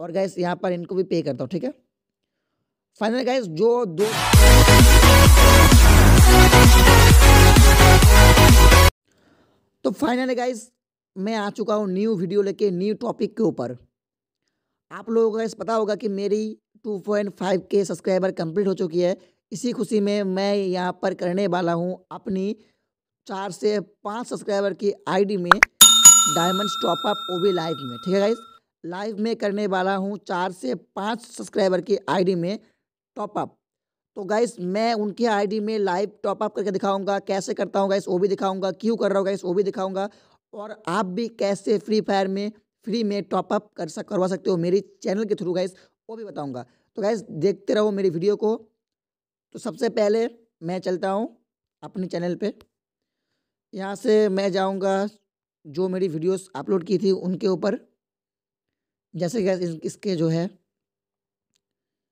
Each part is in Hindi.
और गैस यहाँ पर इनको भी पे करता हूँ ठीक है फाइनल गैस जो दो तो फाइनल गाइस मैं आ चुका हूँ न्यू वीडियो लेके न्यू टॉपिक के ऊपर आप लोगों को गाइस पता होगा कि मेरी 2.5 के सब्सक्राइबर कंप्लीट हो चुकी है इसी खुशी में मैं यहाँ पर करने वाला हूँ अपनी चार से पाँच सब्सक्राइबर की आईडी में डायमंड टॉप अप ओवी लाइव में ठीक है गाइस लाइव में करने वाला हूँ चार से पाँच सब्सक्राइबर की आईडी में टॉपअप तो गाइस मैं उनके आईडी में लाइव टॉपअप करके दिखाऊंगा कैसे करता हूँ गाइस वो भी दिखाऊंगा क्यों कर रहा हूँ गाइस वो भी दिखाऊंगा और आप भी कैसे फ्री फायर में फ्री में टॉपअप कर सक करवा सकते हो मेरी चैनल के थ्रू गाइस वो भी बताऊँगा तो गाइस देखते रहो मेरी वीडियो को तो सबसे पहले मैं चलता हूँ अपने चैनल पर यहाँ से मैं जाऊँगा जो मेरी वीडियोस अपलोड की थी उनके ऊपर जैसे इस, इसके जो है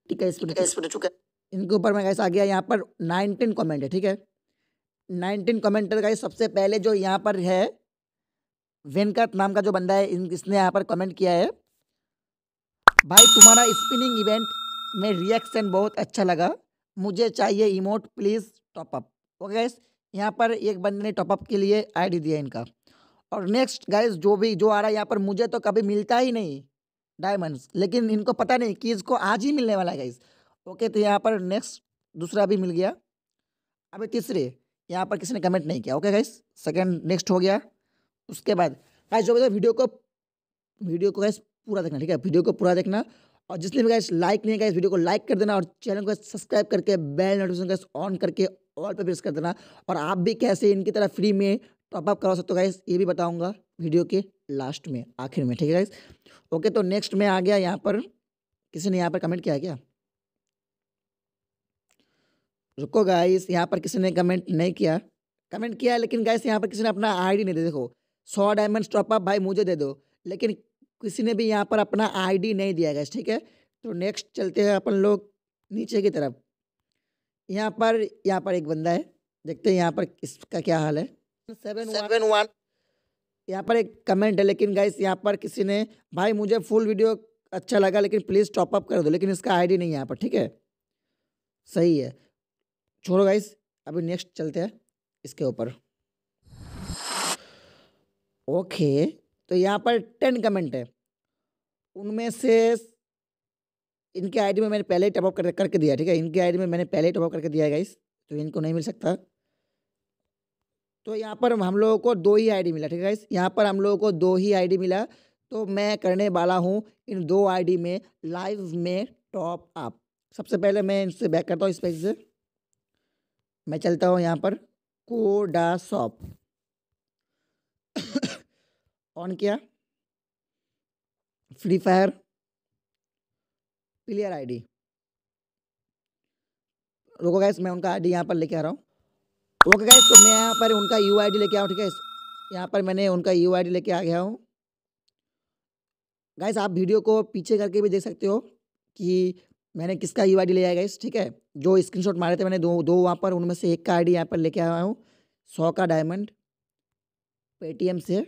ठीक है इस पर चुका इनके ऊपर मैं कैसे आ गया यहाँ पर नाइनटीन कमेंट है ठीक है नाइनटीन कमेंटर का सबसे पहले जो यहाँ पर है वेनकट नाम का जो बंदा है इन, इसने यहाँ पर कमेंट किया है भाई तुम्हारा स्पिनिंग इवेंट में रिएक्शन बहुत अच्छा लगा मुझे चाहिए emote please top up okay guys यहाँ पर एक बंदे ने टॉपअप के लिए आईडी दिया इनका और नेक्स्ट गाइस जो भी जो आ रहा है यहाँ पर मुझे तो कभी मिलता ही नहीं डायमंड्स लेकिन इनको पता नहीं कि इसको आज ही मिलने वाला है गाइस ओके तो यहाँ पर नेक्स्ट दूसरा भी मिल गया अभी तीसरे यहाँ पर किसी ने कमेंट नहीं किया ओके गाइस सेकंड नेक्स्ट हो गया उसके बाद गाइस जो बताया वीडियो को वीडियो को गाइस पूरा देखना ठीक है वीडियो को पूरा देखना और जिसने भी गाइस लाइक नहीं गाइस वीडियो को लाइक कर देना और चैनल को सब्सक्राइब करके बेल नोटिफिकेशन ऑन करके ऑल पर प्रेस कर देना और आप भी कैसे इनकी तरह फ्री में तो अब आप करवा सकते हो गाइस ये भी बताऊंगा वीडियो के लास्ट में आखिर में ठीक है गाइस ओके तो नेक्स्ट में आ गया यहाँ पर किसी ने यहाँ पर कमेंट किया क्या रुको गाइस यहाँ पर किसी ने कमेंट नहीं किया कमेंट किया लेकिन गाइस यहाँ पर किसी ने अपना आई नहीं दे देखो सौ डायमंड टॉप आप भाई मुझे दे दो लेकिन किसी ने भी यहाँ पर अपना आई नहीं दिया गया ठीक है तो नेक्स्ट चलते हैं अपन लोग नीचे की तरफ यहाँ पर यहाँ पर एक बंदा है देखते हैं यहाँ पर इसका क्या हाल है सेवन सेवन वन यहाँ पर एक कमेंट है लेकिन गाइस यहाँ पर किसी ने भाई मुझे फुल वीडियो अच्छा लगा लेकिन प्लीज़ टॉपअप कर दो लेकिन इसका आईडी नहीं है यहाँ पर ठीक है सही है छोड़ो गाइस अभी नेक्स्ट चलते हैं इसके ऊपर ओके तो यहाँ पर टेन कमेंट है उनमें से इनके आईडी में मैंने पहले ही टॉपअप करके दिया ठीक है इनके आईडी में मैंने पहले ही टॉपअप करके दिया है गाइस तो इनको नहीं मिल सकता तो यहाँ पर हम लोगों को दो ही आईडी मिला ठीक है यहाँ पर हम लोगों को दो ही आईडी मिला तो मैं करने वाला हूँ इन दो आईडी में लाइव में टॉप अप सबसे पहले मैं इनसे बैक करता हूँ इस पेज से मैं चलता हूँ यहाँ पर कोडा शॉप ऑन किया फ्री फायर प्लेयर आईडी रुको गैस मैं उनका आईडी यहाँ पर लेके आ रहा हूँ ओके तो गैस तो मैं यहाँ पर उनका यू आई डी लेके आऊँ ठीक है यहाँ पर मैंने उनका यू आई डी लेके आ गया हूँ गैस आप वीडियो को पीछे करके भी देख सकते हो कि मैंने किसका यू आई डी आया है गैस ठीक है जो स्क्रीनशॉट मारे थे मैंने दो दो वहाँ पर उनमें से एक का आई डी यहाँ पर लेके आया हूँ सौ का डायमंड पेटीएम से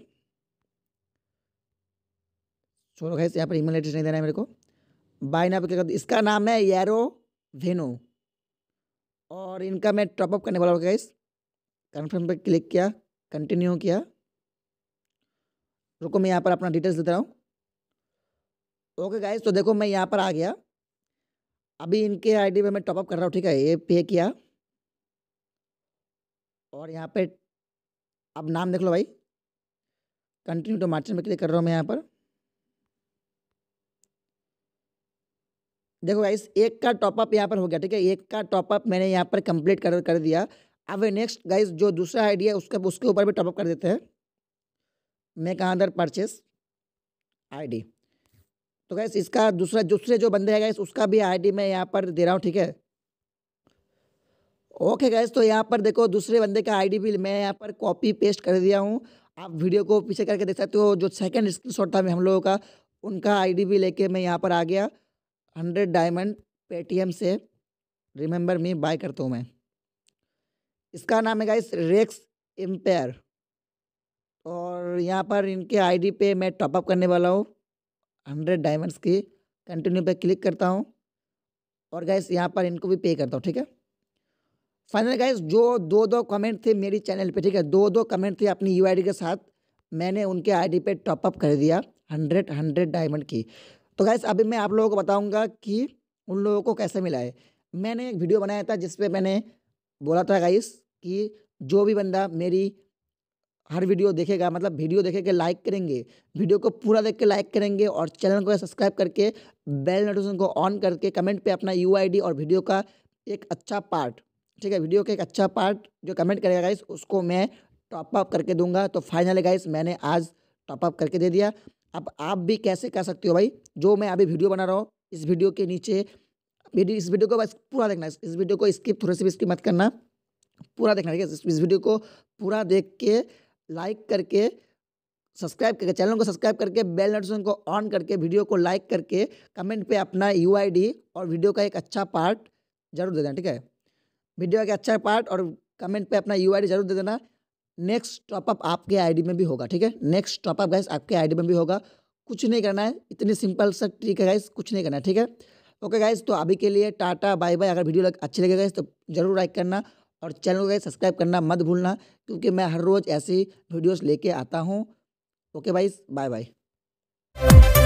छोड़ो गैस यहाँ पर ईमेल एड्रेस नहीं देना है मेरे को बाई ना पर इसका नाम है यारो वेनो और इनका मैं टॉपअप करने वाला हूँ गैस कन्फर्म पर क्लिक किया कंटिन्यू किया रुको मैं यहाँ पर अपना डिटेल्स देता हूँ ओके गाइज तो देखो मैं यहाँ पर आ गया अभी इनके आईडी पे मैं टॉपअप कर रहा हूँ ठीक है ये पे किया और यहाँ पे अब नाम देख लो भाई कंटिन्यू टू मार्चन में क्लिक कर रहा हूँ मैं यहाँ पर देखो गाइस एक का टॉपअप यहाँ पर हो गया ठीक है एक का टॉपअप मैंने यहाँ पर कंप्लीट कर कर दिया अब नेक्स्ट गाइज जो दूसरा आइडिया उसका उसके ऊपर भी टॉपअप कर देते हैं मेक अनदर परचेस आईडी तो गैस इसका दूसरा दूसरे जो बंदे है गैस उसका भी आईडी मैं यहाँ पर दे रहा हूँ ठीक है ओके गैस तो यहाँ पर देखो दूसरे बंदे का आईडी भी मैं यहाँ पर कॉपी पेस्ट कर दिया हूँ आप वीडियो को पीछे करके देख सकते हो जो स्क्रीन शॉट था हम लोगों का उनका आई भी लेके मैं यहाँ पर आ गया हंड्रेड डायमंड पेटीएम से रिमेंबर मी बाय करता हूँ मैं इसका नाम है गाइस रेक्स एम्पेयर और यहाँ पर इनके आईडी पे मैं टॉपअप करने वाला हूँ हंड्रेड डायमंड्स की कंटिन्यू पे क्लिक करता हूँ और गैस यहाँ पर इनको भी पे करता हूँ ठीक है फाइनल गाइस जो दो दो कमेंट थे मेरी चैनल पे ठीक है दो दो कमेंट थे अपनी यू के साथ मैंने उनके आई डी टॉपअप कर दिया हंड्रेड हंड्रेड डायमंड की तो गाइस अभी मैं आप लोगों को बताऊँगा कि उन लोगों को कैसे मिला है मैंने एक वीडियो बनाया था जिसपे मैंने बोला था गाइस कि जो भी बंदा मेरी हर वीडियो देखेगा मतलब वीडियो देखे के लाइक करेंगे वीडियो को पूरा देख के लाइक करेंगे और चैनल को सब्सक्राइब करके बेल नोटिफिकेशन को ऑन करके कमेंट पे अपना यू और वीडियो का एक अच्छा पार्ट ठीक है वीडियो का एक अच्छा पार्ट जो कमेंट करेगा गाइस उसको मैं टॉप अप करके दूंगा तो फाइनली गाइस मैंने आज टॉप अप करके दे दिया अब आप भी कैसे कर सकते हो भाई जो मैं अभी वीडियो बना रहा हूँ इस वीडियो के नीचे वीडियो इस वीडियो को बस पूरा देखना इस वीडियो को स्किप थोड़े से भी स्किप मत करना पूरा देखना ठीक है इस वीडियो को पूरा देख के लाइक करके सब्सक्राइब करके चैनल को सब्सक्राइब करके बेल नोटिफिकेशन को ऑन करके वीडियो को लाइक करके कमेंट पे अपना यू और वीडियो का एक अच्छा पार्ट जरूर दे देना ठीक है वीडियो का अच्छा पार्ट और कमेंट पे अपना यू जरूर दे देना नेक्स्ट टॉपअप आपके आईडी में भी होगा ठीक है नेक्स्ट टॉपअप गाइस आपके आईडी में भी होगा कुछ नहीं करना है इतनी सिंपल सा ट्रिक है गाइस कुछ नहीं करना है ठीक है ओके गाइस तो अभी के लिए टाटा बाय बाय अगर वीडियो अच्छी लगेगा तो जरूर लाइक करना और चैनल को सब्सक्राइब करना मत भूलना क्योंकि मैं हर रोज़ ऐसी वीडियोस लेके आता हूँ ओके भाई बाय बाय